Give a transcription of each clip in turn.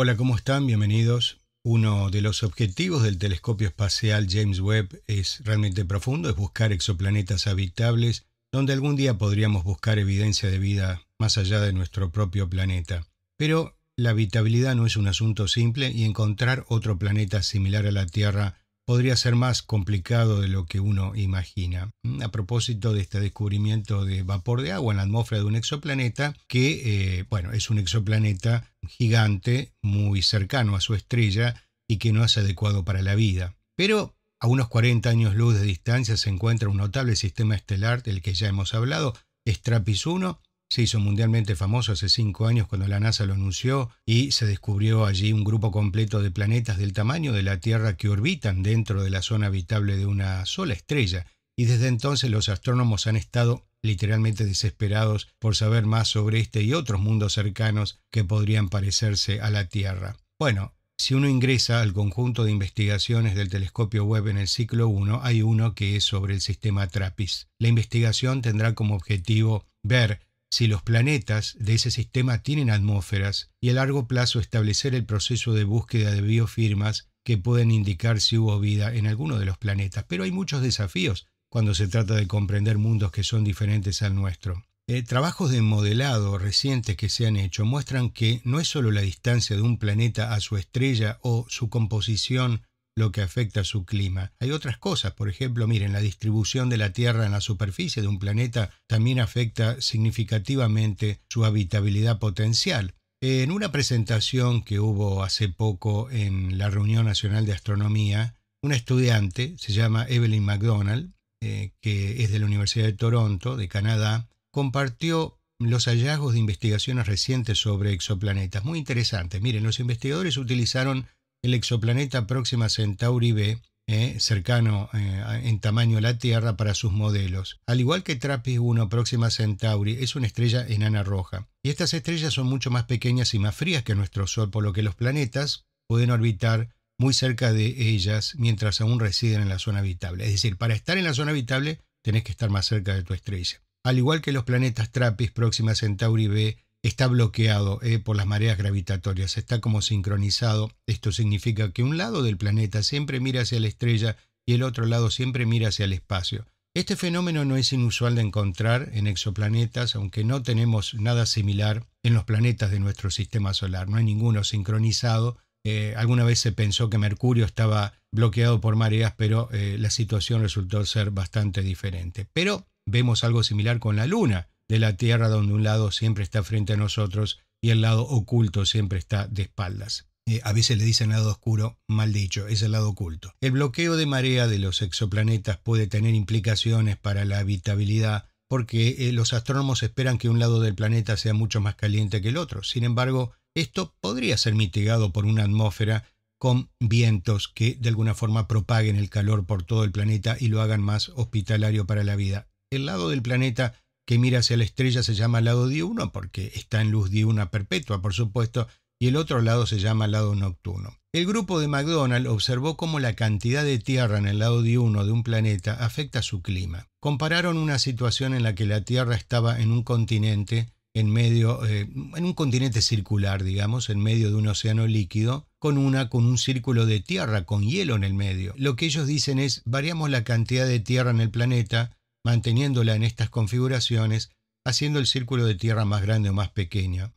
Hola, ¿cómo están? Bienvenidos. Uno de los objetivos del telescopio espacial James Webb es realmente profundo, es buscar exoplanetas habitables donde algún día podríamos buscar evidencia de vida más allá de nuestro propio planeta. Pero la habitabilidad no es un asunto simple y encontrar otro planeta similar a la Tierra podría ser más complicado de lo que uno imagina. Mm, a propósito de este descubrimiento de vapor de agua en la atmósfera de un exoplaneta, que, eh, bueno, es un exoplaneta gigante muy cercano a su estrella y que no es adecuado para la vida. Pero a unos 40 años luz de distancia se encuentra un notable sistema estelar del que ya hemos hablado, Strapis 1, se hizo mundialmente famoso hace cinco años cuando la NASA lo anunció y se descubrió allí un grupo completo de planetas del tamaño de la Tierra que orbitan dentro de la zona habitable de una sola estrella. Y desde entonces los astrónomos han estado literalmente desesperados por saber más sobre este y otros mundos cercanos que podrían parecerse a la Tierra. Bueno, si uno ingresa al conjunto de investigaciones del telescopio web en el ciclo 1, hay uno que es sobre el sistema TRAPPIST. La investigación tendrá como objetivo ver si los planetas de ese sistema tienen atmósferas y a largo plazo establecer el proceso de búsqueda de biofirmas que pueden indicar si hubo vida en alguno de los planetas. Pero hay muchos desafíos cuando se trata de comprender mundos que son diferentes al nuestro. Eh, trabajos de modelado recientes que se han hecho muestran que no es solo la distancia de un planeta a su estrella o su composición lo que afecta a su clima. Hay otras cosas, por ejemplo, miren, la distribución de la Tierra en la superficie de un planeta también afecta significativamente su habitabilidad potencial. En una presentación que hubo hace poco en la Reunión Nacional de Astronomía, una estudiante, se llama Evelyn McDonald, eh, que es de la Universidad de Toronto, de Canadá, compartió los hallazgos de investigaciones recientes sobre exoplanetas. Muy interesante. Miren, los investigadores utilizaron el exoplaneta Próxima Centauri B, eh, cercano eh, en tamaño a la Tierra, para sus modelos. Al igual que TRAPPIST 1 Próxima Centauri, es una estrella enana roja. Y estas estrellas son mucho más pequeñas y más frías que nuestro Sol, por lo que los planetas pueden orbitar muy cerca de ellas mientras aún residen en la zona habitable. Es decir, para estar en la zona habitable tenés que estar más cerca de tu estrella. Al igual que los planetas Trappist, Próxima Centauri B, está bloqueado eh, por las mareas gravitatorias, está como sincronizado. Esto significa que un lado del planeta siempre mira hacia la estrella y el otro lado siempre mira hacia el espacio. Este fenómeno no es inusual de encontrar en exoplanetas, aunque no tenemos nada similar en los planetas de nuestro sistema solar. No hay ninguno sincronizado eh, alguna vez se pensó que Mercurio estaba bloqueado por mareas, pero eh, la situación resultó ser bastante diferente. Pero vemos algo similar con la Luna de la Tierra, donde un lado siempre está frente a nosotros y el lado oculto siempre está de espaldas. Eh, a veces le dicen lado oscuro, mal dicho, es el lado oculto. El bloqueo de marea de los exoplanetas puede tener implicaciones para la habitabilidad porque los astrónomos esperan que un lado del planeta sea mucho más caliente que el otro. Sin embargo, esto podría ser mitigado por una atmósfera con vientos que de alguna forma propaguen el calor por todo el planeta y lo hagan más hospitalario para la vida. El lado del planeta que mira hacia la estrella se llama lado diurno porque está en luz diurna perpetua, por supuesto, y el otro lado se llama lado nocturno. El grupo de McDonald observó cómo la cantidad de tierra en el lado diurno de un planeta afecta su clima. Compararon una situación en la que la Tierra estaba en un continente en medio, eh, en un continente circular, digamos, en medio de un océano líquido, con una con un círculo de tierra, con hielo en el medio. Lo que ellos dicen es, variamos la cantidad de tierra en el planeta, manteniéndola en estas configuraciones, haciendo el círculo de tierra más grande o más pequeño.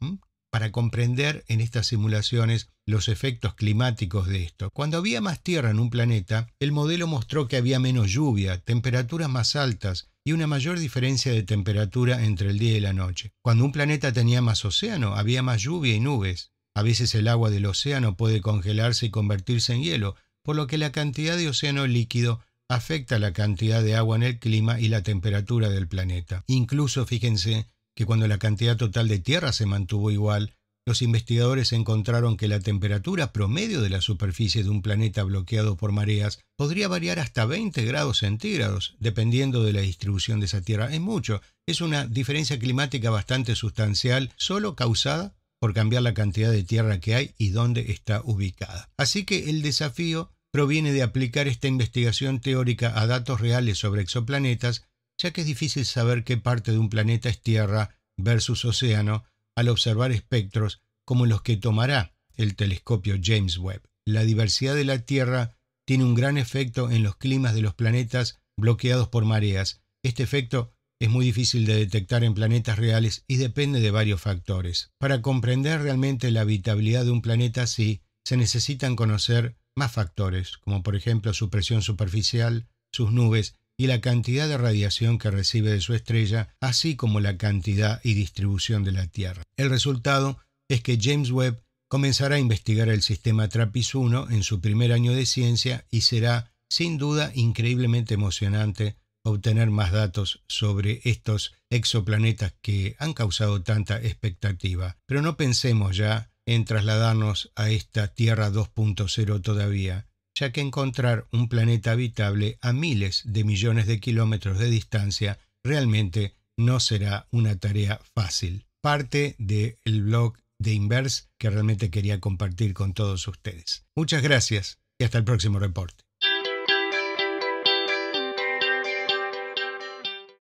Para comprender en estas simulaciones los efectos climáticos de esto. Cuando había más tierra en un planeta, el modelo mostró que había menos lluvia, temperaturas más altas, y una mayor diferencia de temperatura entre el día y la noche. Cuando un planeta tenía más océano, había más lluvia y nubes. A veces el agua del océano puede congelarse y convertirse en hielo, por lo que la cantidad de océano líquido afecta la cantidad de agua en el clima y la temperatura del planeta. Incluso fíjense que cuando la cantidad total de tierra se mantuvo igual, los investigadores encontraron que la temperatura promedio de la superficie de un planeta bloqueado por mareas podría variar hasta 20 grados centígrados, dependiendo de la distribución de esa Tierra. Es mucho, es una diferencia climática bastante sustancial, solo causada por cambiar la cantidad de tierra que hay y dónde está ubicada. Así que el desafío proviene de aplicar esta investigación teórica a datos reales sobre exoplanetas, ya que es difícil saber qué parte de un planeta es Tierra versus océano, al observar espectros como los que tomará el telescopio James Webb. La diversidad de la Tierra tiene un gran efecto en los climas de los planetas bloqueados por mareas. Este efecto es muy difícil de detectar en planetas reales y depende de varios factores. Para comprender realmente la habitabilidad de un planeta así, se necesitan conocer más factores, como por ejemplo su presión superficial, sus nubes y la cantidad de radiación que recibe de su estrella, así como la cantidad y distribución de la Tierra. El resultado es que James Webb comenzará a investigar el sistema TRAPPIST-1 en su primer año de ciencia y será, sin duda, increíblemente emocionante obtener más datos sobre estos exoplanetas que han causado tanta expectativa. Pero no pensemos ya en trasladarnos a esta Tierra 2.0 todavía ya que encontrar un planeta habitable a miles de millones de kilómetros de distancia realmente no será una tarea fácil. Parte del blog de Inverse que realmente quería compartir con todos ustedes. Muchas gracias y hasta el próximo reporte.